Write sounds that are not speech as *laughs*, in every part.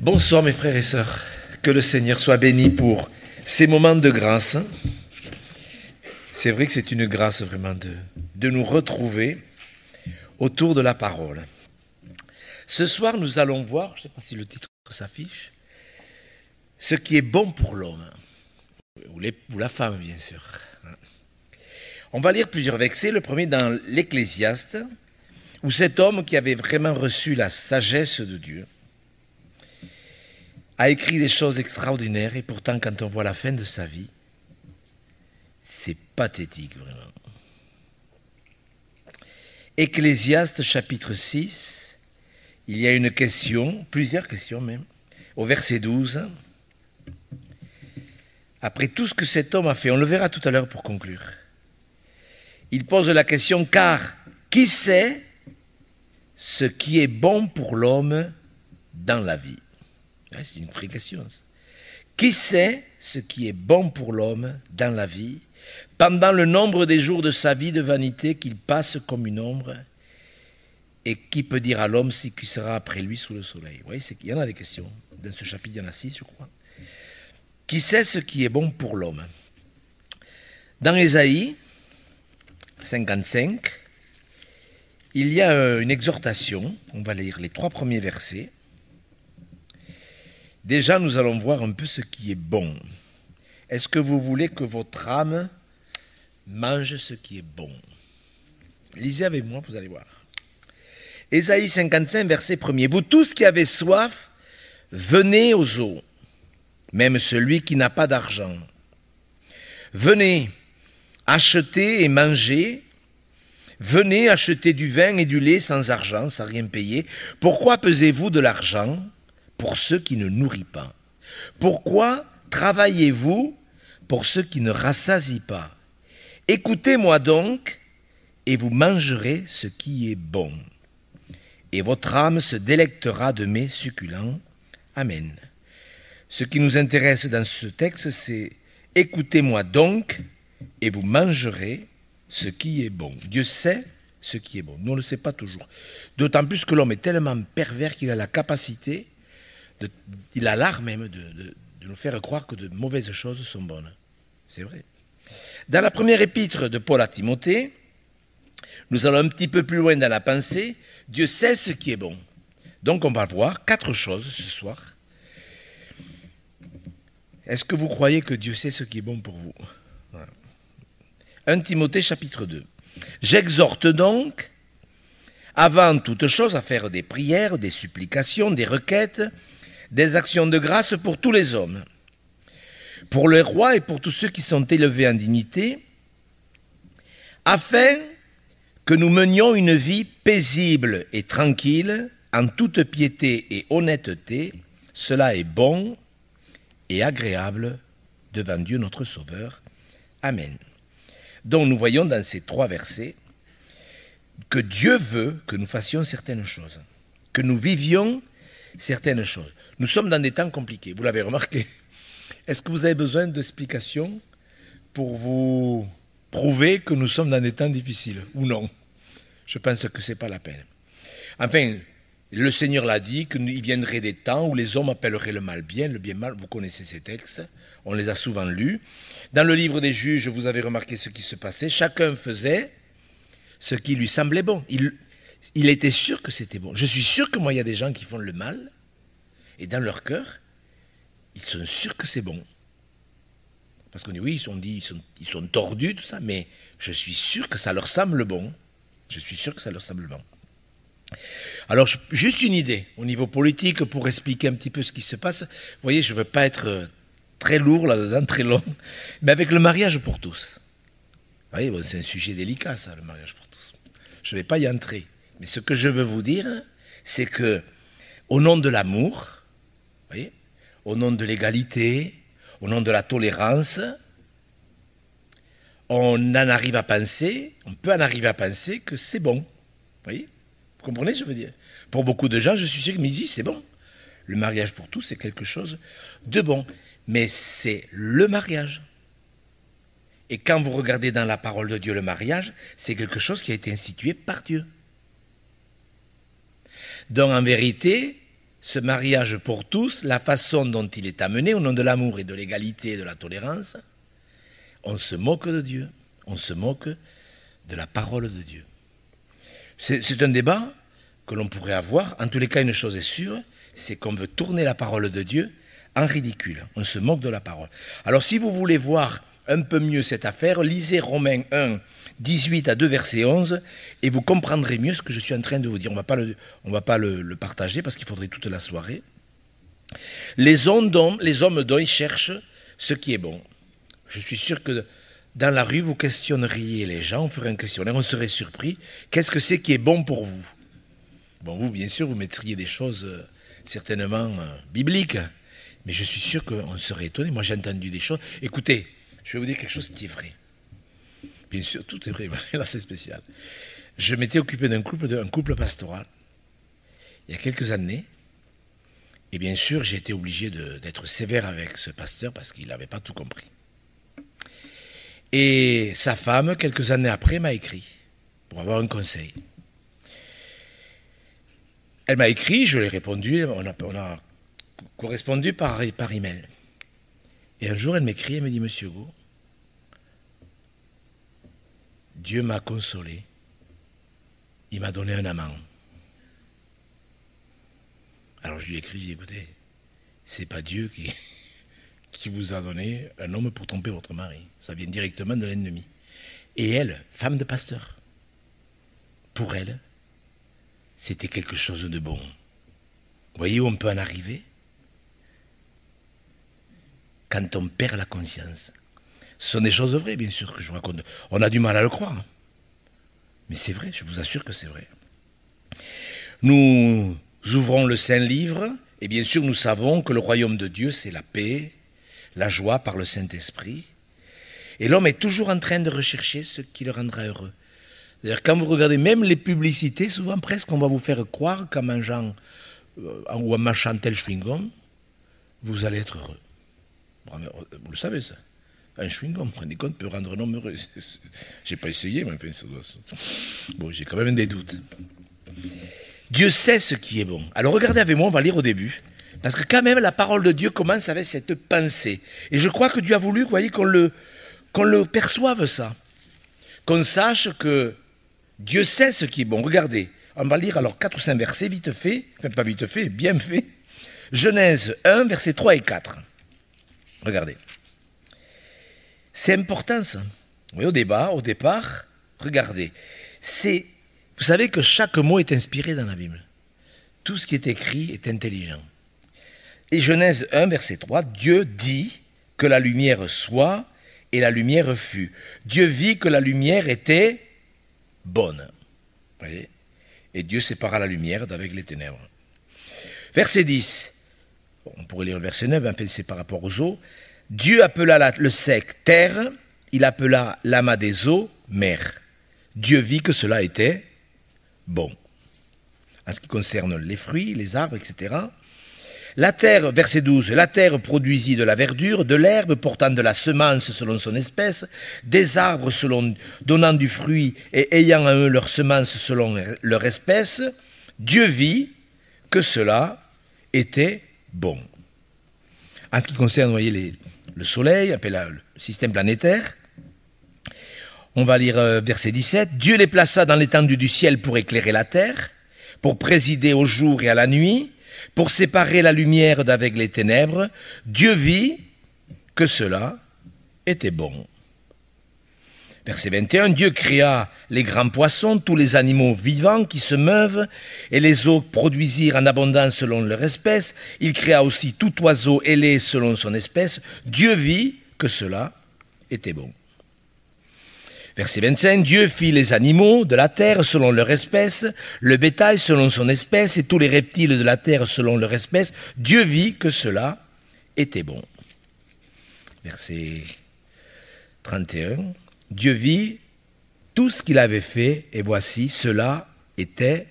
Bonsoir mes frères et sœurs. Que le Seigneur soit béni pour ces moments de grâce. C'est vrai que c'est une grâce vraiment de, nous retrouver autour de la parole. Ce soir, nous allons voir, je ne sais pas si le titre s'affiche, ce qui est bon pour l'homme, ou, ou, la femme bien sûr. On va lire plusieurs versets, le premier dans l'Ecclésiaste, où cet homme qui avait vraiment reçu la sagesse de Dieu, a écrit des choses extraordinaires et pourtant quand on voit la fin de sa vie, c'est pathétique vraiment. Ecclésiaste chapitre 6, il y a une question, plusieurs questions même, au verset 12. Après tout ce que cet homme a fait, on le verra tout à l'heure pour conclure. Il pose la question car qui sait ce qui est bon pour l'homme dans la vie c'est une précaution. Qui sait ce qui est bon pour l'homme dans la vie, pendant le nombre des jours de sa vie de vanité qu'il passe comme une ombre Et qui peut dire à l'homme ce qui sera après lui sous le soleil Vous voyez, il y en a des questions. Dans ce chapitre, il y en a six, je crois. Qui sait ce qui est bon pour l'homme Dans Ésaïe 55, il y a euh, une exhortation, on va lire les trois premiers versets. Déjà, nous allons voir un peu ce qui est bon. Est-ce que vous voulez que votre âme mange ce qui est bon Lisez avec moi, vous allez voir. Ésaïe 55, verset 1er. Vous tous qui avez soif, venez aux eaux, même celui qui n'a pas d'argent. Venez acheter et manger. Venez acheter du vin et du lait sans argent, sans rien payer. Pourquoi pesez-vous de l'argent pour ceux qui ne nourrit pas Pourquoi travaillez-vous pour ceux qui ne rassasient pas Écoutez-moi donc, et vous mangerez ce qui est bon, et votre âme se délectera de mes succulents. Amen. Ce qui nous intéresse dans ce texte, c'est Écoutez-moi donc, et vous mangerez ce qui est bon. Dieu sait ce qui est bon. Nous, on ne le sait pas toujours. D'autant plus que l'homme est tellement pervers qu'il a la capacité il a l'art même de, nous faire croire que de mauvaises choses sont bonnes. C'est vrai. Dans la première épître de Paul à Timothée, nous allons un petit peu plus loin dans la pensée. Dieu sait ce qui est bon. Donc on va voir quatre choses ce soir. Est-ce que vous croyez que Dieu sait ce qui est bon pour vous 1 Timothée chapitre 2. J'exhorte donc, avant toute chose, à faire des prières, des supplications, des requêtes, des actions de grâce pour tous les hommes, pour les rois et pour tous ceux qui sont élevés en dignité, afin que nous menions une vie paisible et tranquille, en toute piété et honnêteté, cela est bon et agréable devant Dieu notre Sauveur. Amen. Donc nous voyons dans ces trois versets que Dieu veut que nous fassions certaines choses, que nous vivions certaines choses. Nous sommes dans des temps compliqués, vous l'avez remarqué. Est-ce que vous avez besoin d'explications pour vous prouver que nous sommes dans des temps difficiles ou non Je pense que ce n'est pas la peine. Enfin, le Seigneur l'a dit, qu'il viendrait des temps où les hommes appelleraient le mal bien, le bien mal. Vous connaissez ces textes, on les a souvent lus. Dans le livre des juges, vous avez remarqué ce qui se passait. Chacun faisait ce qui lui semblait bon. Il, il était sûr que c'était bon. Je suis sûr que moi, il y a des gens qui font le mal, et dans leur cœur, ils sont sûrs que c'est bon. Parce qu'on dit oui, ils sont, dit, ils, sont, tordus, tout ça, mais je suis sûr que ça leur semble bon. Je suis sûr que ça leur semble bon. Alors, juste une idée au niveau politique pour expliquer un petit peu ce qui se passe. Vous voyez, je ne veux pas être euh, très lourd là-dedans, très long, mais avec le mariage pour tous. Vous voyez, c'est un sujet délicat, ça, le mariage pour tous. Je ne vais pas y entrer. Mais ce que je veux vous dire, c'est que, au nom de l'amour, au nom de l'égalité, au nom de la tolérance, on en arrive à penser, on peut en arriver à penser que c'est bon. Vous voyez comprenez ce que je veux dire Pour beaucoup de gens, je suis sûr que me c'est bon. Le mariage pour tous, c'est quelque chose de bon. Mais c'est le mariage. Et quand vous regardez dans la parole de Dieu le mariage, c'est quelque chose qui a été institué par Dieu. Donc en vérité, ce mariage pour tous, la façon dont il est amené au nom de l'amour et de l'égalité et de la tolérance, on se moque de Dieu, on se moque de la parole de Dieu. C'est un débat que l'on pourrait avoir. En tous les cas, une chose est sûre, c'est qu'on veut tourner la parole de Dieu en ridicule. On se moque de la parole. Alors si vous voulez voir un peu mieux cette affaire, lisez Romains 1, 18 à 2, verset 11, et vous comprendrez mieux ce que je suis en train de vous dire. On ne va pas le, on va pas le, partager parce qu'il faudrait toute la soirée. Les hommes, les hommes dont ils cherchent ce qui est bon. Je suis sûr que dans la rue, vous questionneriez les gens, on ferait un questionnaire, on serait surpris. Qu'est-ce que c'est qui est bon pour vous Bon, vous, bien sûr, vous mettriez des choses euh, certainement euh, bibliques, mais je suis sûr qu'on serait étonné. Moi, j'ai entendu des choses. Écoutez, je vais vous dire quelque chose qui est vrai. Bien sûr, tout est vrai, *laughs* c'est spécial. Je m'étais occupé d'un couple, d'un couple pastoral il y a quelques années. Et bien sûr, j'ai été obligé d'être sévère avec ce pasteur parce qu'il n'avait pas tout compris. Et sa femme, quelques années après, m'a écrit pour avoir un conseil. Elle m'a écrit, je l'ai répondu, on a, correspondu par, par email. Et un jour, elle m'écrit, et me dit, Monsieur Go. Dieu m'a consolé. Il m'a donné un amant. Alors je lui ai écrit, écoutez, c'est pas Dieu qui, *laughs* qui vous a donné un homme pour tromper votre mari. Ça vient directement de l'ennemi. Et elle, femme de pasteur, pour elle, c'était quelque chose de bon. voyez où on peut en arriver Quand on perd la conscience. Ce sont des choses vraies, bien sûr, que je raconte. On a du mal à le croire. Mais c'est vrai, je vous assure que c'est vrai. Nous ouvrons le Saint-Livre, et bien sûr, nous savons que le royaume de Dieu, c'est la paix, la joie par le Saint-Esprit. Et l'homme est toujours en train de rechercher ce qui le rendra heureux. D'ailleurs, quand vous regardez même les publicités, souvent presque on va vous faire croire qu'en mangeant euh, ou en mâchant tel chewing-gum, vous allez être heureux. Euh, vous le savez ça un chewing-gum, prenez compte, peut rendre un homme heureux. *laughs* j'ai pas essayé, mais enfin, ça doit. Bon, j'ai quand même des doutes. Dieu sait ce qui est bon. Alors regardez avec moi, on va lire au début. Parce que quand même, la parole de Dieu commence avec cette pensée. Et je crois que Dieu a voulu qu'on le, qu'on le perçoive ça. Qu'on sache que Dieu sait ce qui est bon. Regardez, on va lire alors 4 ou 5 versets vite fait. Enfin, pas vite fait, bien fait. Genèse 1, versets 3 et 4. Regardez. C'est important ça. au débat, au départ, regardez. C'est, vous savez que chaque mot est inspiré dans la Bible. Tout ce qui est écrit est intelligent. Et Genèse 1, verset 3, Dieu dit que la lumière soit et la lumière fut. Dieu vit que la lumière était bonne. Vous voyez et Dieu sépara la lumière d'avec les ténèbres. Verset 10, on pourrait lire le verset 9, un' c'est par rapport aux eaux. Dieu appela le sec terre, il appela l'amas des eaux mer. Dieu vit que cela était bon. En ce qui concerne les fruits, les arbres, etc. La terre, verset 12, la terre produisit de la verdure, de l'herbe portant de la semence selon son espèce, des arbres selon, donnant du fruit et ayant à eux leur semence selon leur espèce. Dieu vit que cela était bon. En ce qui concerne, voyez, les, le Soleil, appelé le système planétaire. On va lire euh, verset 17. Dieu les plaça dans l'étendue du ciel pour éclairer la terre, pour présider au jour et à la nuit, pour séparer la lumière d'avec les ténèbres. Dieu vit que cela était bon. Verset 21, Dieu créa les grands poissons, tous les animaux vivants qui se meuvent, et les eaux produisirent en abondance selon leur espèce. Il créa aussi tout oiseau ailé selon son espèce. Dieu vit que cela était bon. Verset 25, Dieu fit les animaux de la terre selon leur espèce, le bétail selon son espèce, et tous les reptiles de la terre selon leur espèce. Dieu vit que cela était bon. Verset 31. Dieu vit tout ce qu'il avait fait, et voici, cela était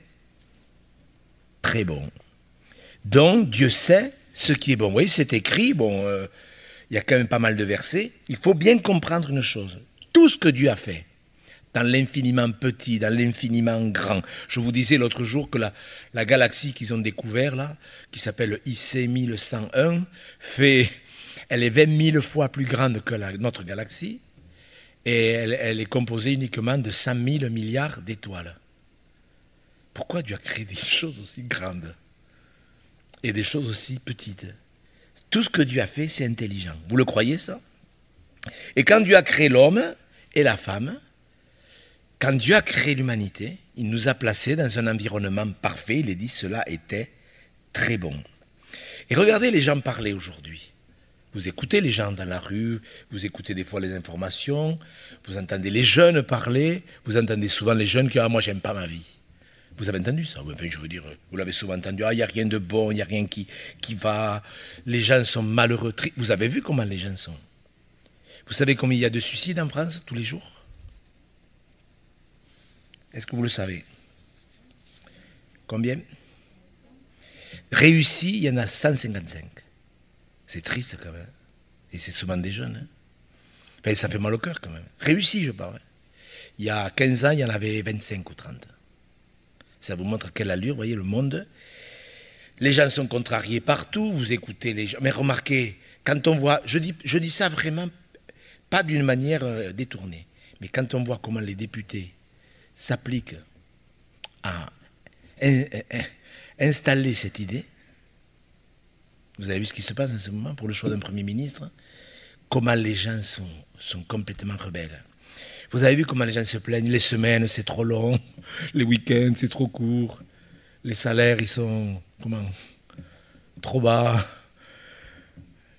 très bon. Donc Dieu sait ce qui est bon. Vous voyez, c'est écrit, bon, euh, il y a quand même pas mal de versets. Il faut bien comprendre une chose. Tout ce que Dieu a fait, dans l'infiniment petit, dans l'infiniment grand. Je vous disais l'autre jour que la, galaxie qu'ils ont découverte, là, qui s'appelle IC 1101, fait, elle est 20 000 fois plus grande que notre galaxie et elle, est composée uniquement de 100 000 milliards d'étoiles. Pourquoi Dieu a créé des *laughs* choses aussi grandes et des choses aussi petites Tout ce que Dieu a fait, c'est intelligent. Vous le croyez ça Et quand Dieu a créé l'homme et la femme, quand Dieu a créé l'humanité, il nous a placés dans un environnement parfait. Il est dit cela était très bon. Et regardez les gens parler aujourd'hui. Vous écoutez les gens dans la rue, vous écoutez des fois les informations, vous entendez les jeunes parler, vous entendez souvent les jeunes qui disent ah, moi j'aime pas ma vie. Vous avez entendu ça je veux dire, vous l'avez souvent entendu. Ah, il n'y a rien de bon, il n'y a rien qui, qui va. Les gens sont malheureux. Vous avez vu comment les gens sont Vous savez combien il y a de suicides en France tous les jours Est-ce que vous le savez Combien Réussi, il y en a 155. C'est triste quand même. Et c'est souvent des jeunes. Hein. Enfin, ça fait mal au cœur quand même. Réussi, je parle. Hein. Il y a 15 ans, il y en avait 25 ou 30. Ça vous montre quelle allure, vous voyez, le monde. Les gens sont contrariés partout, vous écoutez les gens. Mais remarquez, quand on voit, je dis, je dis ça vraiment pas d'une manière euh, détournée, mais quand on voit comment les députés s'appliquent à installer cette idée, vous avez vu ce qui se passe en ce moment pour le choix d'un Premier ministre Comment les gens sont, sont complètement rebelles. Vous avez vu comment les gens se plaignent Les semaines, c'est trop long. *laughs* Les week-ends, c'est trop court. Les salaires, ils sont comment trop bas.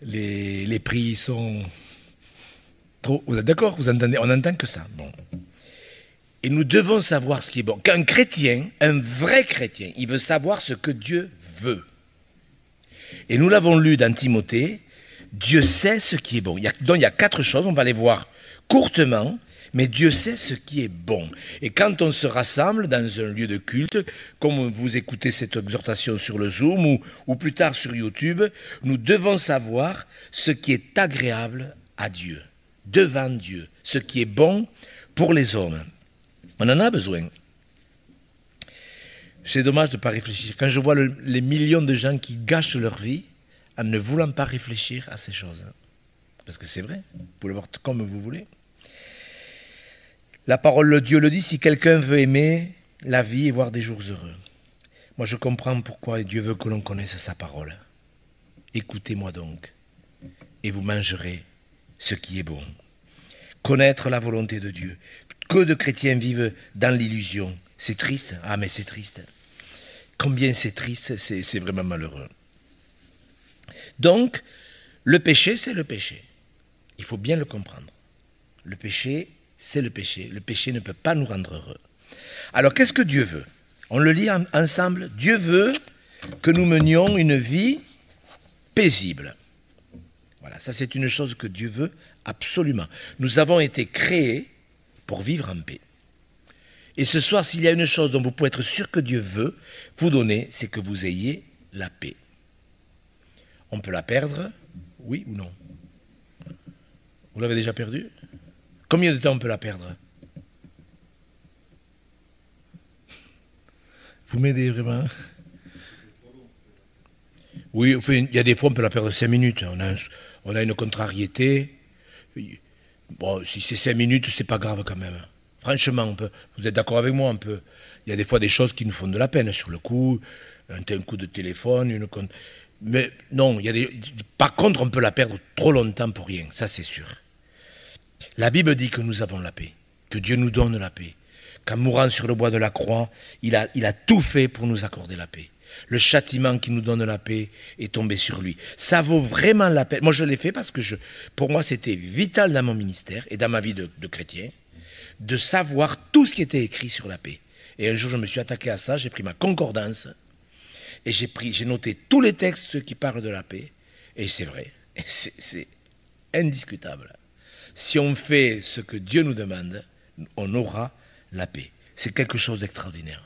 Les, les prix sont trop. Vous êtes d'accord Vous entendez On n'entend que ça. Bon. Et nous devons savoir ce qui est bon. Qu'un chrétien, un vrai chrétien, il veut savoir ce que Dieu veut. Et nous l'avons lu dans Timothée, Dieu sait ce qui est bon. donc il y a quatre choses, on va les voir courtement, mais Dieu sait ce qui est bon. Et quand on se rassemble dans un lieu de culte, comme vous écoutez cette exhortation sur le Zoom ou plus tard sur YouTube, nous devons savoir ce qui est agréable à Dieu, devant Dieu, ce qui est bon pour les hommes. On en a besoin. C'est dommage de ne pas réfléchir. Quand je vois les millions de gens qui gâchent leur vie en ne voulant pas réfléchir à ces choses, hein. parce que c'est vrai, vous pouvez le voir comme vous voulez. La parole de Dieu le dit, si quelqu'un veut aimer la vie et voir des jours heureux. Moi, je comprends pourquoi Dieu veut que l'on connaisse sa parole. Écoutez-moi donc, et vous mangerez ce qui est bon. Connaître la volonté de Dieu. Que de chrétiens vivent dans l'illusion. C'est triste. Ah, mais c'est triste combien c'est triste, c'est vraiment malheureux. Donc, le péché, c'est le péché. Il faut bien le comprendre. Le péché, c'est le péché. Le péché ne peut pas nous rendre heureux. Alors, qu'est-ce que Dieu veut On le lit ensemble. Dieu veut que nous menions une vie paisible. Voilà, ça c'est une chose que Dieu veut absolument. Nous avons été créés pour vivre en paix. Et ce soir, s'il y a une chose dont vous pouvez être sûr que Dieu veut vous donner, c'est que vous ayez la paix. On peut la perdre, oui ou non Vous l'avez déjà perdue Combien de temps on peut la perdre Vous m'aidez vraiment Oui, il y a des fois, on peut la perdre 5 minutes. On a, une contrariété. Bon, si c'est 5 minutes, c'est pas grave quand même franchement, vous êtes d'accord avec moi un peu Il y a des fois des choses qui nous font de la peine sur le coup, un, tel coup de téléphone, une Mais non, il y a des, par contre, on peut la perdre trop longtemps pour rien, ça c'est sûr. La Bible dit que nous avons la paix, que Dieu nous donne la paix. Qu'en mourant sur le bois de la croix, il a, il a tout fait pour nous accorder la paix. Le châtiment qui nous donne la paix est tombé sur lui. Ça vaut vraiment la paix. Moi, je l'ai fait parce que je, pour moi, c'était vital dans mon ministère et dans ma vie de chrétien de savoir tout ce qui était écrit sur la paix. Et un jour, je me suis attaqué à ça, j'ai pris ma concordance, et j'ai, pris, j'ai noté tous les textes qui parlent de la paix, et c'est vrai, *laughs* c'est indiscutable. Si on fait ce que Dieu nous demande, on aura la paix. C'est quelque chose d'extraordinaire.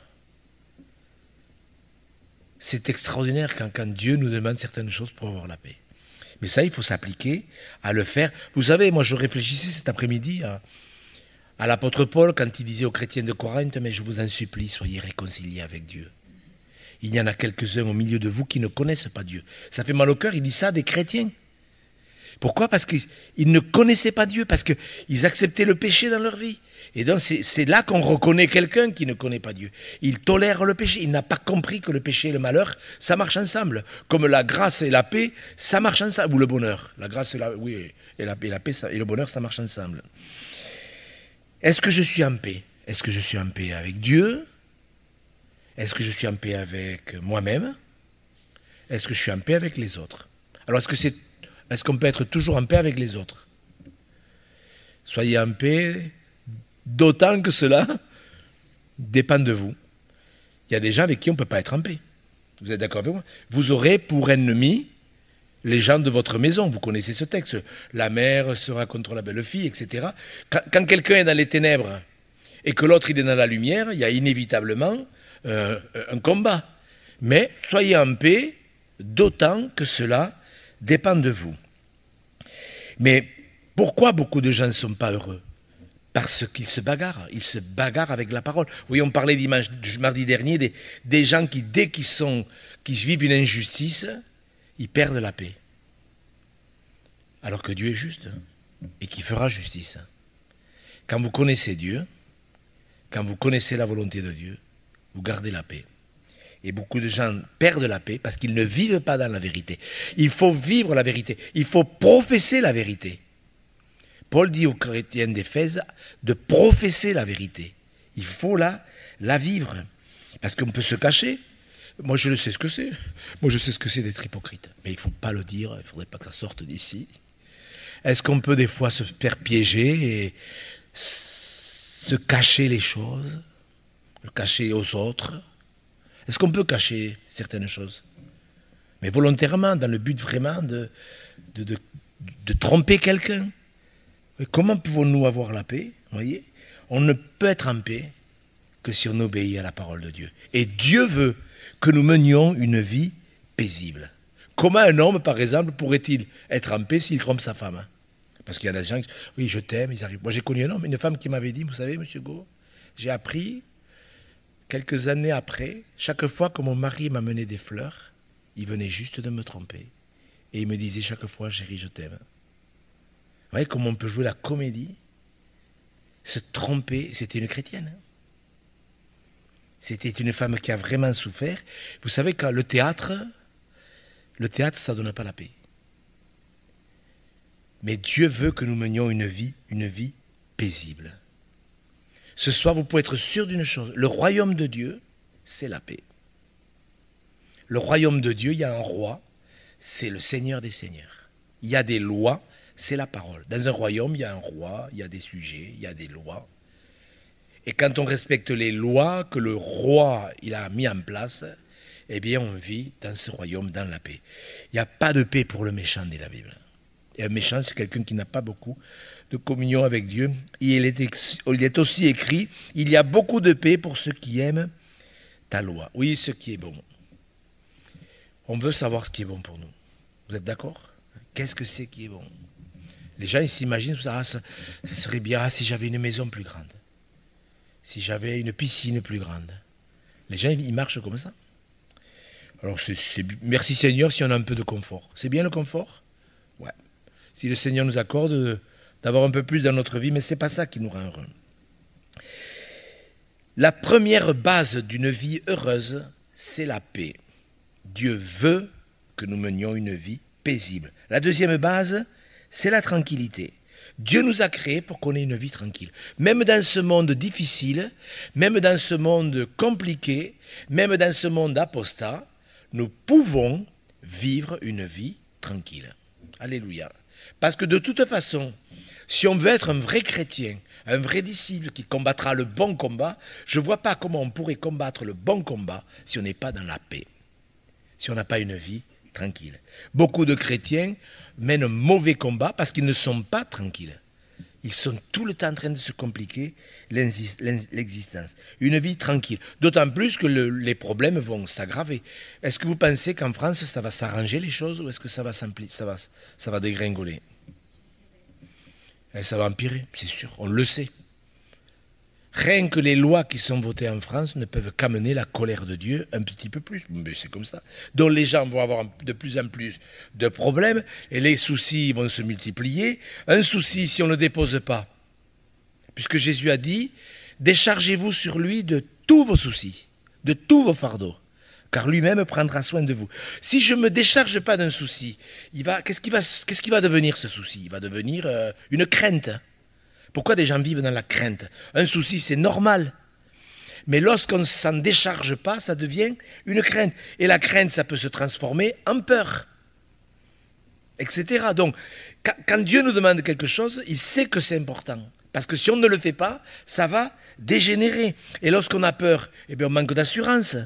C'est extraordinaire quand, quand, Dieu nous demande certaines choses pour avoir la paix. Mais ça, il faut s'appliquer à le faire. Vous savez, moi, je réfléchissais cet après-midi à l'apôtre Paul quand il disait aux chrétiens de Corinthe, mais je vous en supplie, soyez réconciliés avec Dieu. Il y en a quelques-uns au milieu de vous qui ne connaissent pas Dieu. Ça fait mal au cœur, il dit ça des chrétiens. Pourquoi Parce qu'ils ne connaissaient pas Dieu, parce qu'ils acceptaient le péché dans leur vie. Et donc c'est là qu'on reconnaît quelqu'un qui ne connaît pas Dieu. Il tolère le péché, il n'a pas compris que le péché et le malheur, ça marche ensemble. Comme la grâce et la paix, ça marche ensemble. Ou le bonheur, la grâce et la, paix et le bonheur, ça marche ensemble. Est-ce que je suis en paix Est-ce que je suis en paix avec Dieu Est-ce que je suis en paix avec moi-même Est-ce que je suis en paix avec les autres Alors est-ce que c'est est-ce qu'on peut être toujours en paix avec les autres Soyez en paix, d'autant que cela *laughs* dépend de vous. Il y a des gens avec qui on ne peut pas être en paix. Vous êtes d'accord avec moi Vous aurez pour ennemi les gens de votre maison. Vous connaissez ce texte. La mère sera contre la belle-fille, etc. Quand, quelqu'un est dans les ténèbres et que l'autre est dans la lumière, il y a inévitablement euh, un combat. Mais soyez en paix, d'autant que cela dépend de vous. Mais pourquoi beaucoup de gens ne sont pas heureux parce qu'ils se bagarrent, ils se bagarrent avec la parole. Oui, on parlait dimanche, mardi dernier des, des gens qui, dès qu'ils sont, qui vivent une injustice, ils perdent la paix. Alors que Dieu est juste et qui fera justice. Quand vous connaissez Dieu, quand vous connaissez la volonté de Dieu, vous gardez la paix. Et beaucoup de gens perdent la paix parce qu'ils ne vivent pas dans la vérité. Il faut vivre la vérité. Il faut professer la vérité. Paul dit aux chrétiens d'Éphèse de professer la vérité. Il faut la, la vivre. Parce qu'on peut se cacher, moi, je le sais ce que c'est. Moi, je sais ce que c'est d'être hypocrite. Mais il ne faut pas le dire, il ne faudrait pas que ça sorte d'ici. Est-ce qu'on peut des fois se faire piéger et se cacher les choses, le cacher aux autres Est-ce qu'on peut cacher certaines choses Mais volontairement, dans le but vraiment de, de, de, de tromper quelqu'un. Comment pouvons-nous avoir la paix voyez On ne peut être en paix que si on obéit à la parole de Dieu. Et Dieu veut que nous menions une vie paisible. Comment un homme, par exemple, pourrait-il être en paix s'il trompe sa femme hein? Parce qu'il y a des gens qui disent Oui, je t'aime, ils arrivent. Moi, j'ai connu un homme, une femme qui m'avait dit Vous savez, monsieur Go, j'ai appris quelques années après, chaque fois que mon mari m'amenait des fleurs, il venait juste de me tromper. Et il me disait chaque fois Chérie, je t'aime. Vous voyez comment on peut jouer la comédie Se tromper, c'était une chrétienne. Hein? C'était une femme qui a vraiment souffert. Vous savez, que le théâtre, le théâtre, ça ne donne pas la paix. Mais Dieu veut que nous menions une vie, une vie paisible. Ce soir, vous pouvez être sûr d'une chose, le royaume de Dieu, c'est la paix. Le royaume de Dieu, il y a un roi, c'est le Seigneur des Seigneurs. Il y a des lois, c'est la parole. Dans un royaume, il y a un roi, il y a des sujets, il y a des lois. Et quand on respecte les lois que le roi il a mis en place, eh bien on vit dans ce royaume, dans la paix. Il n'y a pas de paix pour le méchant, dit la Bible. Et un méchant, c'est quelqu'un qui n'a pas beaucoup de communion avec Dieu. il, est aussi écrit, il y a beaucoup de paix pour ceux qui aiment ta loi. Oui, ce qui est bon. On veut savoir ce qui est bon pour nous. Vous êtes d'accord Qu'est-ce que c'est qui est bon Les gens, ils s'imaginent, ah, ça, serait bien ah, si j'avais une maison plus grande si j'avais une piscine plus grande. Les gens, ils marchent comme ça. Alors, c'est merci Seigneur si on a un peu de confort. C'est bien le confort Ouais. Si le Seigneur nous accorde d'avoir un peu plus dans notre vie, mais c'est pas ça qui nous rend heureux. La première base d'une vie heureuse, c'est la paix. Dieu veut que nous menions une vie paisible. La deuxième base, c'est la tranquillité. Dieu nous a créés pour qu'on ait une vie tranquille. Même dans ce monde difficile, même dans ce monde compliqué, même dans ce monde apostat, nous pouvons vivre une vie tranquille. Alléluia. Parce que de toute façon, si on veut être un vrai chrétien, un vrai disciple qui combattra le bon combat, je ne vois pas comment on pourrait combattre le bon combat si on n'est pas dans la paix, si on n'a pas une vie tranquille. Beaucoup de chrétiens mènent un mauvais combat parce qu'ils ne sont pas tranquilles. Ils sont tout le temps en train de se compliquer l'existence. Une vie tranquille. D'autant plus que les problèmes vont s'aggraver. Est-ce que vous pensez qu'en France, ça va s'arranger les choses ou est-ce que ça va, ça va, ça va dégringoler eh, Ça va empirer, c'est sûr, on le sait. Rien que les lois qui sont votées en France ne peuvent qu'amener la colère de Dieu un petit peu plus. Mais c'est comme ça. Donc les gens vont avoir de plus en plus de problèmes et les soucis vont se multiplier. Un souci si on ne le dépose pas. Puisque Jésus a dit, déchargez-vous sur lui de tous vos soucis, de tous vos fardeaux, car lui-même prendra soin de vous. Si je ne me décharge pas d'un souci, qu'est-ce, qui va, devenir ce souci Il va devenir euh, une crainte. Pourquoi des gens vivent dans la crainte Un souci, c'est normal. Mais lorsqu'on ne s'en décharge pas, ça devient une crainte. Et la crainte, ça peut se transformer en peur. Etc. Donc, quand Dieu nous demande quelque chose, il sait que c'est important. Parce que si on ne le fait pas, ça va dégénérer. Et lorsqu'on a peur, eh bien, on manque d'assurance.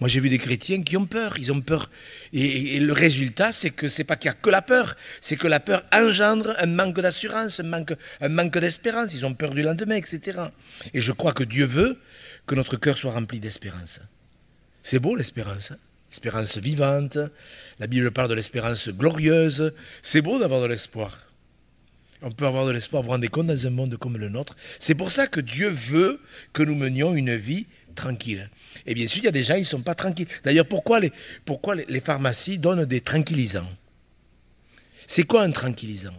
Moi, j'ai vu des chrétiens qui ont peur, ils ont peur. Et, le résultat, c'est que c'est pas qu'il y a que la peur, c'est que la peur engendre un manque d'assurance, un manque, un manque d'espérance. Ils ont peur du lendemain, etc. Et je crois que Dieu veut que notre cœur soit rempli d'espérance. C'est beau l'espérance. espérance vivante. La Bible parle de l'espérance glorieuse. C'est beau d'avoir de l'espoir. On peut avoir de l'espoir, vous rendez compte, dans un monde comme le nôtre. C'est pour ça que Dieu veut que nous menions une vie tranquille. Et bien sûr, il y a des gens, ils ne sont pas tranquilles. D'ailleurs, pourquoi les, pourquoi les pharmacies donnent des tranquillisants C'est quoi un tranquillisant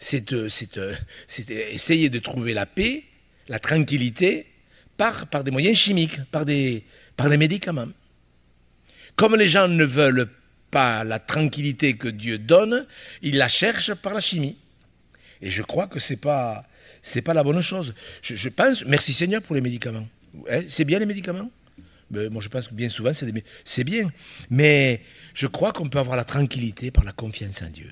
c'est euh, euh, euh, essayer de trouver la paix, la tranquillité, par, par des moyens chimiques, par des, par médicaments. Comme les gens ne veulent pas la tranquillité que Dieu donne, ils la cherchent par la chimie. Et je crois que ce n'est pas, pas la bonne chose. je pense, merci Seigneur pour les médicaments. Hein, c'est bien les médicaments ben, Moi, je pense que bien souvent, c'est C'est bien. Mais je crois qu'on peut avoir la tranquillité par la confiance en Dieu.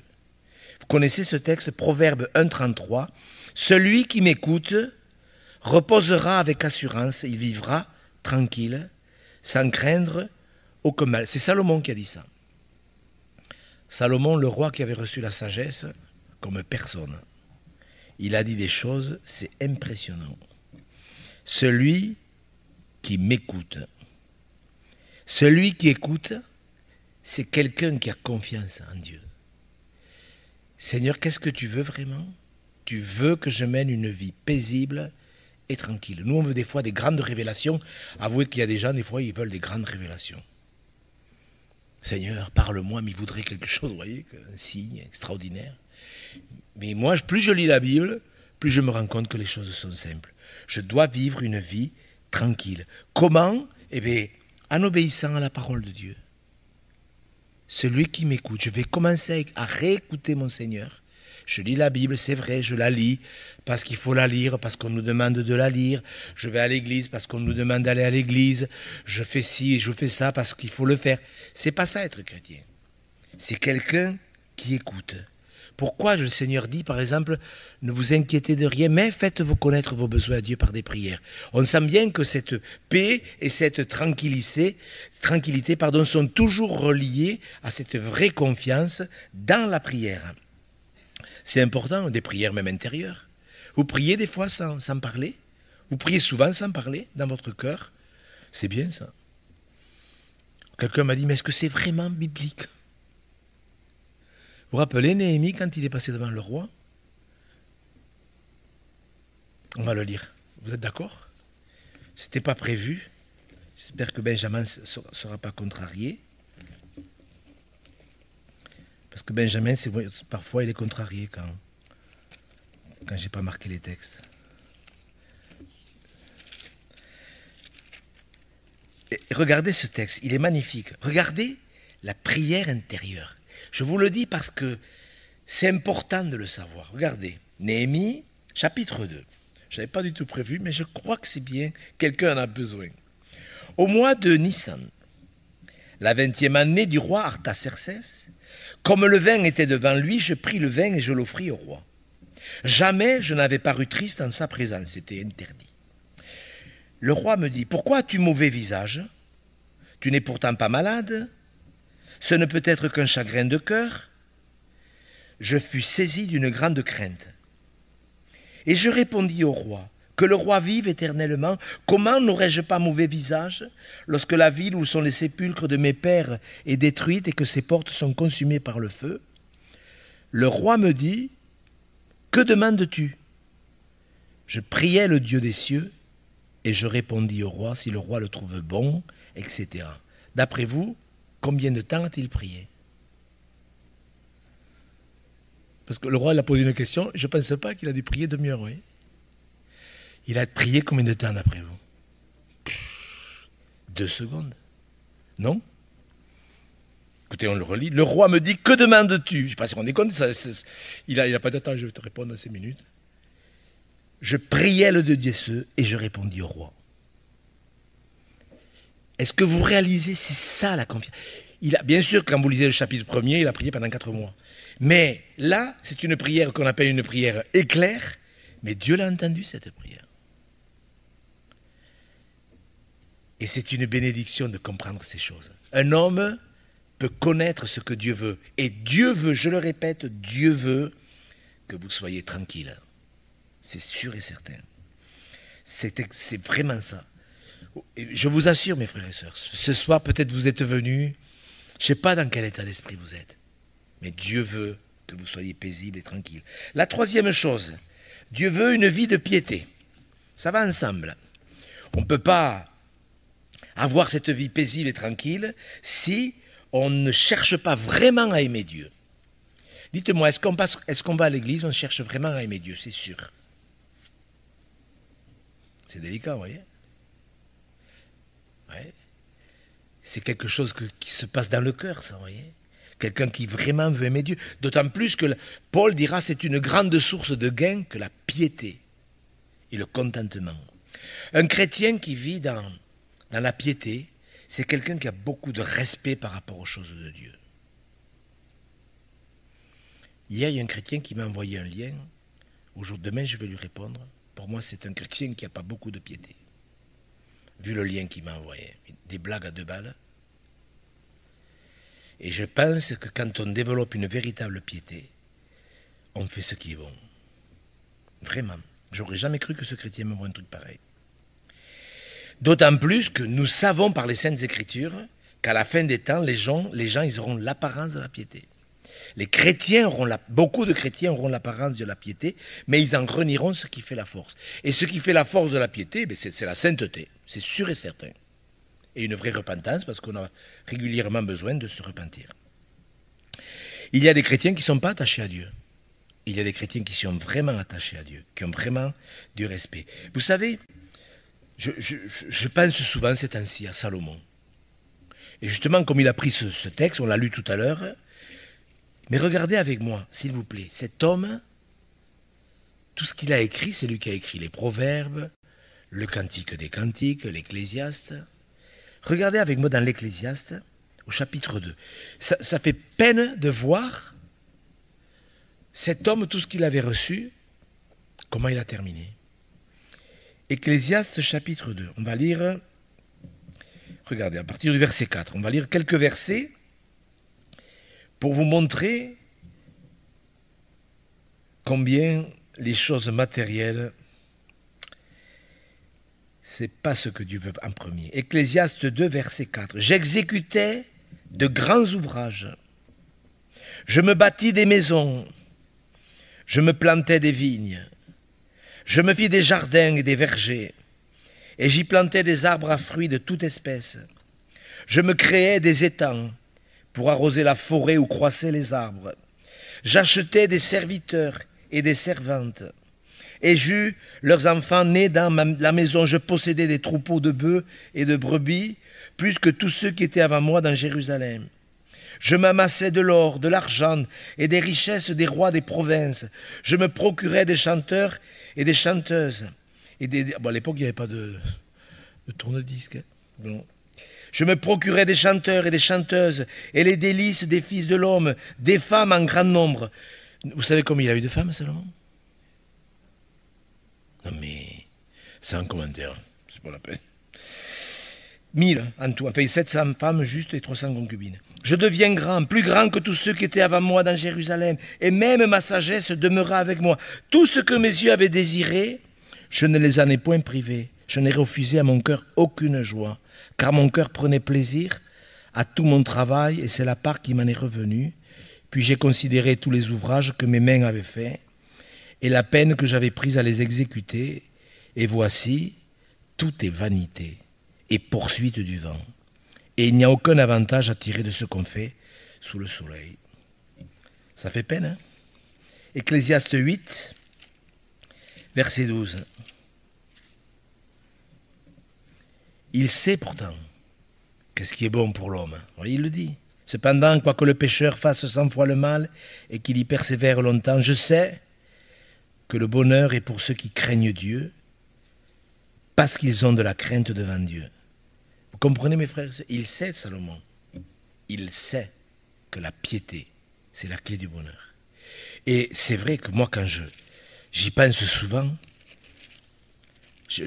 Vous connaissez ce texte, Proverbe 1.33. Celui qui m'écoute reposera avec assurance, il vivra tranquille, sans craindre aucun mal. C'est Salomon qui a dit ça. Salomon, le roi qui avait reçu la sagesse comme personne, il a dit des choses, c'est impressionnant. Celui qui m'écoute. Celui qui écoute, c'est quelqu'un qui a confiance en Dieu. Seigneur, qu'est-ce que tu veux vraiment Tu veux que je mène une vie paisible et tranquille. Nous, on veut des fois des grandes révélations. Avouez qu'il y a des gens, des fois, ils veulent des grandes révélations. Seigneur, parle-moi, mais il voudrait quelque chose, voyez, un signe extraordinaire. Mais moi, plus je lis la Bible, plus je me rends compte que les choses sont simples. Je dois vivre une vie tranquille. Comment Eh bien, en obéissant à la parole de Dieu. Celui qui m'écoute, je vais commencer à réécouter mon Seigneur. Je lis la Bible, c'est vrai, je la lis parce qu'il faut la lire, parce qu'on nous demande de la lire. Je vais à l'église parce qu'on nous demande d'aller à l'église. Je fais ci et je fais ça parce qu'il faut le faire. C'est pas ça être chrétien. C'est quelqu'un qui écoute. Pourquoi le Seigneur dit, par exemple, ne vous inquiétez de rien, mais faites-vous connaître vos besoins à Dieu par des prières On sent bien que cette paix et cette tranquillité, sont toujours reliées à cette vraie confiance dans la prière. C'est important, des prières même intérieures. Vous priez des fois sans, sans parler Vous priez souvent sans parler dans votre cœur C'est bien ça. Quelqu'un m'a dit, mais est-ce que c'est vraiment biblique vous rappelez Néhémie quand il est passé devant le roi On va le lire. Vous êtes d'accord Ce n'était pas prévu. J'espère que Benjamin ne sera pas contrarié. Parce que Benjamin, parfois, il est contrarié quand, quand je n'ai pas marqué les textes. regardez ce texte, il est magnifique. Regardez la prière intérieure. Je vous le dis parce que c'est important de le savoir. Regardez, Néhémie, chapitre 2. Je n'avais pas du tout prévu, mais je crois que c'est bien, quelqu'un en a besoin. Au mois de Nissan, la vingtième année du roi Artaxerxès, comme le vin était devant lui, je pris le vin et je l'offris au roi. Jamais je n'avais paru triste en sa présence, c'était interdit. Le roi me dit, pourquoi as-tu mauvais visage Tu n'es pourtant pas malade ce ne peut être qu'un chagrin de cœur. Je fus saisi d'une grande crainte. Et je répondis au roi, que le roi vive éternellement, comment n'aurais-je pas mauvais visage lorsque la ville où sont les sépulcres de mes pères est détruite et que ses portes sont consumées par le feu Le roi me dit, Que demandes-tu Je priai le Dieu des cieux et je répondis au roi si le roi le trouve bon, etc. D'après vous, Combien de temps a-t-il prié Parce que le roi a posé une question, je ne pense pas qu'il a dû prier demi-heure, Il a prié combien de temps d'après vous Deux secondes. Non Écoutez, on le relit. Le roi me dit, que demandes-tu Je ne sais pas si on est compte, il n'a a pas de temps, je vais te répondre dans ces minutes. Je priais le de Dieu et je répondis au roi. Est-ce que vous réalisez, c'est ça la confiance il a, Bien sûr, quand vous lisez le chapitre premier, il a prié pendant quatre mois. Mais là, c'est une prière qu'on appelle une prière éclair, mais Dieu l'a entendu cette prière. Et c'est une bénédiction de comprendre ces choses. Un homme peut connaître ce que Dieu veut. Et Dieu veut, je le répète, Dieu veut que vous soyez tranquille. C'est sûr et certain. C'est vraiment ça. Je vous assure, mes frères et sœurs, ce soir, peut-être vous êtes venus, je ne sais pas dans quel état d'esprit vous êtes, mais Dieu veut que vous soyez paisible et tranquille. La troisième chose, Dieu veut une vie de piété. Ça va ensemble. On ne peut pas avoir cette vie paisible et tranquille si on ne cherche pas vraiment à aimer Dieu. Dites-moi, est-ce qu'on est va à l'église, on cherche vraiment à aimer Dieu, c'est sûr. C'est délicat, vous voyez c'est quelque chose qui se passe dans le cœur, ça, vous voyez Quelqu'un qui vraiment veut aimer Dieu. D'autant plus que Paul dira c'est une grande source de gain que la piété et le contentement. Un chrétien qui vit dans, dans la piété, c'est quelqu'un qui a beaucoup de respect par rapport aux choses de Dieu. Hier, il y a un chrétien qui m'a envoyé un lien. Au jour de demain, je vais lui répondre. Pour moi, c'est un chrétien qui n'a pas beaucoup de piété vu le lien qu'il m'a envoyé. Des blagues à deux balles. Et je pense que quand on développe une véritable piété, on fait ce qui est bon. Vraiment. J'aurais jamais cru que ce chrétien me voit un truc pareil. D'autant plus que nous savons par les Saintes Écritures qu'à la fin des temps, les gens, les gens ils auront l'apparence de la piété chrétiens beaucoup de chrétiens auront l'apparence de la piété, mais ils en renieront ce qui fait la force. Et ce qui fait la force de la piété, ben, c'est la sainteté, c'est sûr et certain. Et une vraie repentance, parce qu'on a régulièrement besoin de se repentir. Il y a des chrétiens qui ne sont pas attachés à Dieu. Il y a des chrétiens qui sont vraiment attachés à Dieu, qui ont vraiment du respect. Vous savez, je, pense souvent ces temps-ci à Salomon. Et justement, comme il a pris ce texte, on l'a lu tout à l'heure, mais regardez avec moi, s'il vous plaît, cet homme, tout ce qu'il a écrit, c'est lui qui a écrit les proverbes, le cantique des cantiques, l'ecclésiaste. Regardez avec moi dans l'ecclésiaste, au chapitre 2. Ça, fait peine de voir cet homme, tout ce qu'il avait reçu, comment il a terminé. Ecclésiaste chapitre 2, on va lire, regardez, à partir du verset 4, on va lire quelques versets pour vous montrer combien les choses matérielles, c'est pas ce que Dieu veut en premier. Ecclésiaste 2, verset 4. J'exécutais de grands ouvrages. Je me bâtis des maisons. Je me plantais des vignes. Je me fis des jardins et des vergers. Et j'y plantais des arbres à fruits de toute espèce. Je me créais des étangs pour arroser la forêt où croissaient les arbres. J'achetais des serviteurs et des servantes. Et j'eus leurs enfants nés dans la maison. Je possédais des troupeaux de bœufs et de brebis, plus que tous ceux qui étaient avant moi dans Jérusalem. Je m'amassais de l'or, de l'argent et des richesses des rois des provinces. Je me procurais des chanteurs et des chanteuses. Et à l'époque, il n'y avait pas de, tourne-disque. Hein. Je me procurai des chanteurs et des chanteuses, et les délices des fils de l'homme, des femmes en grand nombre. Vous savez combien il y a eu de femmes, Salomon Non mais, sans commentaire, c'est pas la peine. Mille en tout, enfin 700 femmes juste et 300 concubines. Je deviens grand, plus grand que tous ceux qui étaient avant moi dans Jérusalem, et même ma sagesse demeura avec moi. Tout ce que mes yeux avaient désiré, je ne les en ai point privés. Je n'ai refusé à mon cœur aucune joie car mon cœur prenait plaisir à tout mon travail, et c'est la part qui m'en est revenue. Puis j'ai considéré tous les ouvrages que mes mains avaient faits, et la peine que j'avais prise à les exécuter, et voici, tout est vanité et poursuite du vent. Et il n'y a aucun avantage à tirer de ce qu'on fait sous le soleil. Ça fait peine, hein Ecclésiaste 8, verset 12. Il sait pourtant qu'est-ce qui est bon pour l'homme. il le dit. Cependant, quoique le pécheur fasse cent fois le mal et qu'il y persévère longtemps, je sais que le bonheur est pour ceux qui craignent Dieu, parce qu'ils ont de la crainte devant Dieu. Vous comprenez, mes frères Il sait, Salomon, il sait que la piété, c'est la clé du bonheur. Et c'est vrai que moi, quand je j'y pense souvent, je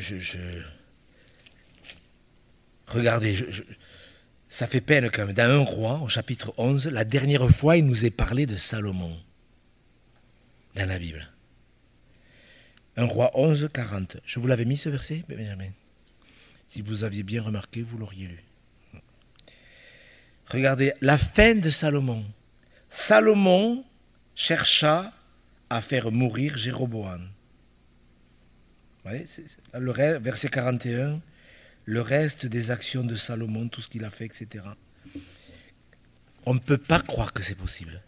Regardez, ça fait peine quand même. Dans un roi, au chapitre 11, la dernière fois, il nous est parlé de Salomon dans la Bible. Un roi 11, 40. Je vous l'avais mis ce verset, Benjamin Si vous aviez bien remarqué, vous l'auriez lu. Regardez, la fin de Salomon. Salomon chercha à faire mourir Jéroboam. Vous voyez, le verset 41, le reste des actions de Salomon, tout ce qu'il a fait, etc. On ne peut pas croire que c'est possible.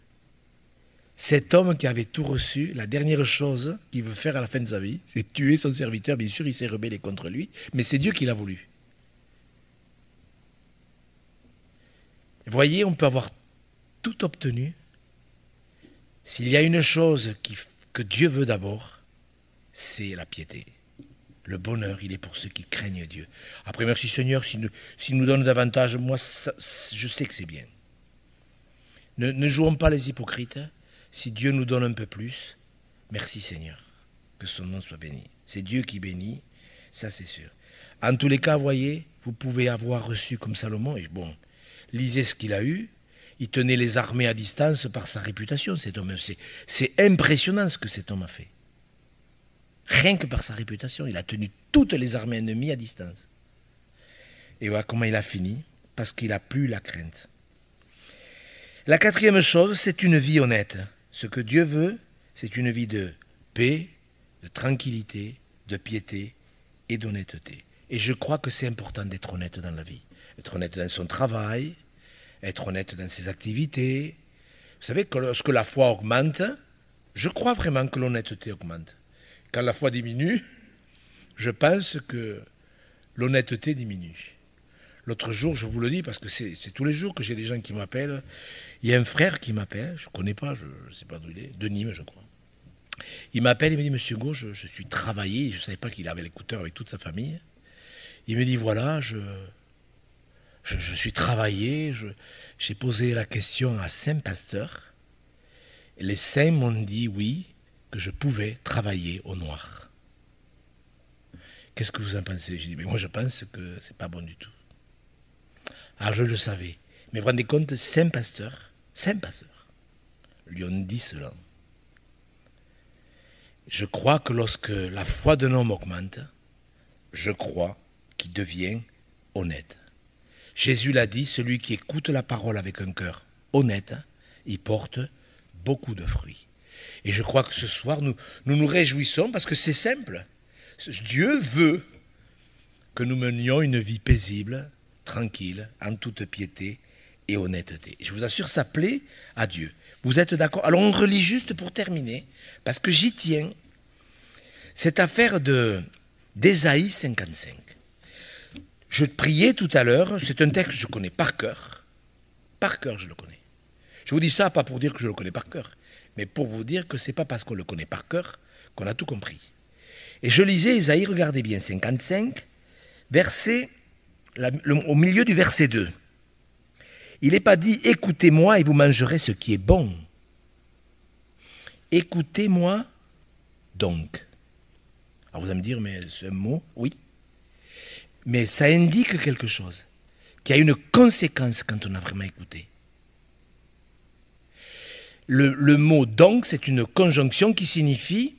Cet homme qui avait tout reçu, la dernière chose qu'il veut faire à la fin de sa vie, c'est tuer son serviteur. Bien sûr, il s'est rebellé contre lui, mais c'est Dieu qui l'a voulu. Voyez, on peut avoir tout obtenu. S'il y a une chose qui, que Dieu veut d'abord, c'est la piété. Le bonheur, il est pour ceux qui craignent Dieu. Après, merci Seigneur, s'il nous, nous donne davantage, moi, je sais que c'est bien. Ne, ne, jouons pas les hypocrites. Hein. Si Dieu nous donne un peu plus, merci Seigneur, que son nom soit béni. C'est Dieu qui bénit, ça c'est sûr. En tous les cas, voyez, vous pouvez avoir reçu comme Salomon, et bon, lisez ce qu'il a eu, il tenait les armées à distance par sa réputation, cet homme. C'est impressionnant ce que cet homme a fait. Rien que par sa réputation, il a tenu toutes les armées ennemies à distance. Et voilà comment il a fini, parce qu'il n'a plus la crainte. La quatrième chose, c'est une vie honnête. Ce que Dieu veut, c'est une vie de paix, de tranquillité, de piété et d'honnêteté. Et je crois que c'est important d'être honnête dans la vie. Être honnête dans son travail, être honnête dans ses activités. Vous savez que lorsque la foi augmente, je crois vraiment que l'honnêteté augmente quand la foi diminue, je pense que l'honnêteté diminue. L'autre jour, je vous le dis parce que c'est tous les jours que j'ai des gens qui m'appellent. Il y a un frère qui m'appelle, je ne connais pas, je ne sais pas d'où il est, de Nîmes, je crois. Il m'appelle, il me dit Monsieur Gauche, je, suis travaillé, je ne savais pas qu'il avait l'écouteur avec toute sa famille. Il me dit Voilà, je, je, suis travaillé, j'ai posé la question à saint pasteur. Les saints m'ont dit Oui, que je pouvais travailler au noir. Qu'est-ce que vous en pensez Je dis, mais moi je pense que ce n'est pas bon du tout. Ah, je le savais. Mais vous vous rendez compte, Saint Pasteur, Saint Pasteur, lui ont dit cela. Je crois que lorsque la foi d'un homme augmente, je crois qu'il devient honnête. Jésus l'a dit, celui qui écoute la parole avec un cœur honnête, il porte beaucoup de fruits. Et je crois que ce soir, nous nous, réjouissons parce que c'est simple. Dieu veut que nous menions une vie paisible, tranquille, en toute piété et honnêteté. Je vous assure, ça plaît à Dieu. Vous êtes d'accord Alors on relit juste pour terminer, parce que j'y tiens, cette affaire de d'Ésaïe 55. Je priais tout à l'heure, c'est un texte que je connais par cœur. Par cœur, je le connais. Je vous dis ça pas pour dire que je le connais par cœur mais pour vous dire que ce n'est pas parce qu'on le connaît par cœur qu'on a tout compris. Et je lisais Isaïe, regardez bien, 55, verset, au milieu du verset 2. Il n'est pas dit écoutez-moi et vous mangerez ce qui est bon. Écoutez-moi donc. Alors vous allez me dire, mais ce mot, oui. Mais ça indique quelque chose, qui a une conséquence quand on a vraiment écouté le, mot donc, c'est une conjonction qui signifie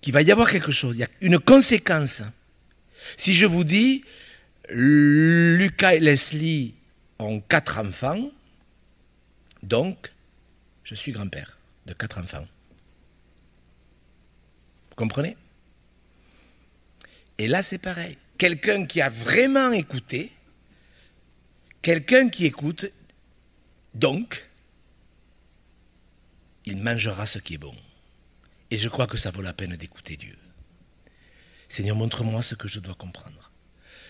qu'il va y avoir quelque chose, il y a une conséquence. Si je vous dis, Lucas et Leslie ont quatre enfants, donc je suis grand-père de quatre enfants. Vous comprenez Et là, c'est pareil. Quelqu'un qui a vraiment écouté, quelqu'un qui écoute, donc, il mangera ce qui est bon. Et je crois que ça vaut la peine d'écouter Dieu. Seigneur, montre-moi ce que je dois comprendre,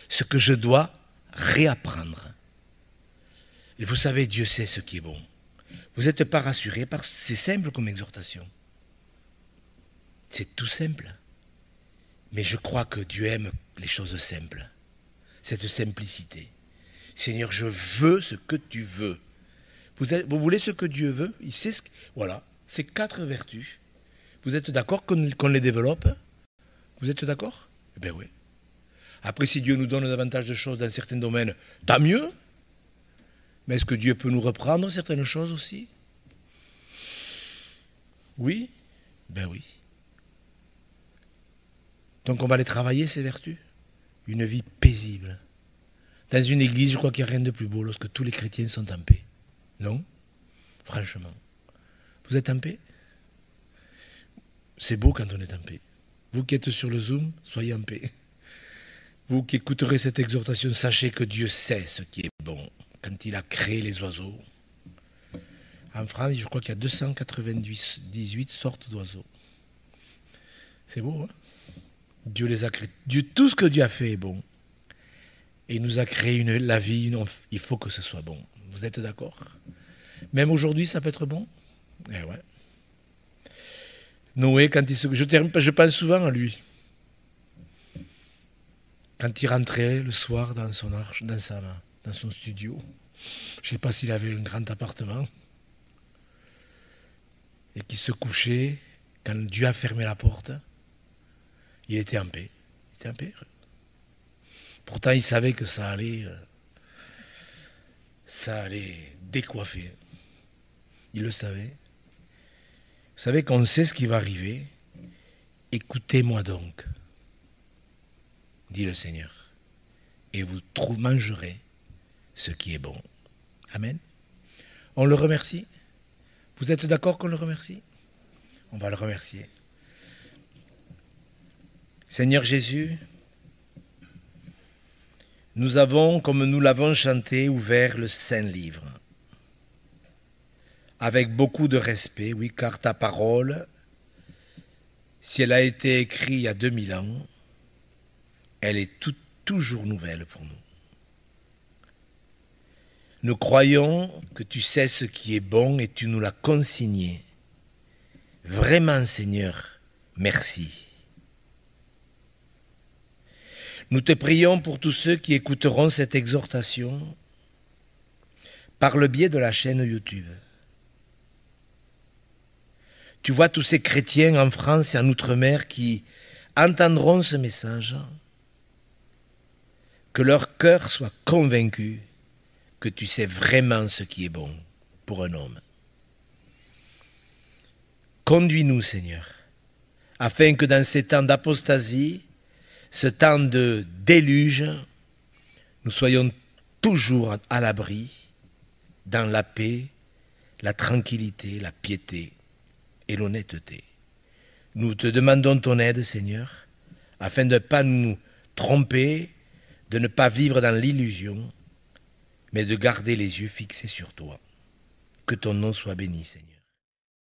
ce que je dois réapprendre. Et vous savez, Dieu sait ce qui est bon. Vous n'êtes pas rassuré par c'est simple comme exhortation. C'est tout simple. Mais je crois que Dieu aime les choses simples, cette simplicité. Seigneur, je veux ce que tu veux. Vous, voulez ce que Dieu veut il sait, ce, voilà, ces quatre vertus, vous êtes d'accord qu'on les développe Vous êtes d'accord Eh bien oui. Après, si Dieu nous donne davantage de choses dans certains domaines, tant mieux. Mais est-ce que Dieu peut nous reprendre certaines choses aussi Oui Ben oui. Donc on va les travailler, ces vertus. Une vie paisible. Dans une église, je crois qu'il n'y a rien de plus beau lorsque tous les chrétiens sont en paix. Non Franchement. Vous êtes en paix C'est beau quand on est en paix. Vous qui êtes sur le Zoom, soyez en paix. Vous qui écouterez cette exhortation, sachez que Dieu sait ce qui est bon quand il a créé les oiseaux. En France, je crois qu'il y a 298 sortes d'oiseaux. C'est beau, hein Dieu les a créés. tout ce que Dieu a fait est bon. Et il nous a créé la vie, il faut que ce soit bon. Vous êtes d'accord Même aujourd'hui, ça peut être bon eh ouais. Noé, quand il se... je, je pense souvent à lui. Quand il rentrait le soir dans son arche, dans, dans son studio, je ne sais pas s'il avait un grand appartement, et qu'il se couchait, quand Dieu a fermé la porte, il était en paix. Il était en paix. Pourtant, il savait que ça allait, euh, ça allait décoiffer. Il le savait. Vous savez qu'on sait ce qui va arriver. Écoutez-moi donc, dit le Seigneur, et vous mangerez ce qui est bon. Amen. On le remercie. Vous êtes d'accord qu'on le remercie On va le remercier. Seigneur Jésus, nous avons, comme nous l'avons chanté, ouvert le Saint Livre avec beaucoup de respect, oui, car ta parole, si elle a été écrite il y a 2000 ans, elle est toujours nouvelle pour nous. Nous croyons que tu sais ce qui est bon et tu nous l'as consigné. Vraiment, Seigneur, merci. Nous te prions pour tous ceux qui écouteront cette exhortation par le biais de la chaîne YouTube. Tu vois tous ces chrétiens en France et en Outre-mer qui entendront ce message, que leur cœur soit convaincu que tu sais vraiment ce qui est bon pour un homme. Conduis-nous, Seigneur, afin que dans ces temps d'apostasie, ce temps de déluge, nous soyons toujours à l'abri, dans la paix, la tranquillité, la piété et l'honnêteté. Nous te demandons ton aide, Seigneur, afin de ne pas nous tromper, de ne pas vivre dans l'illusion, mais de garder les yeux fixés sur toi. Que ton nom soit béni, Seigneur.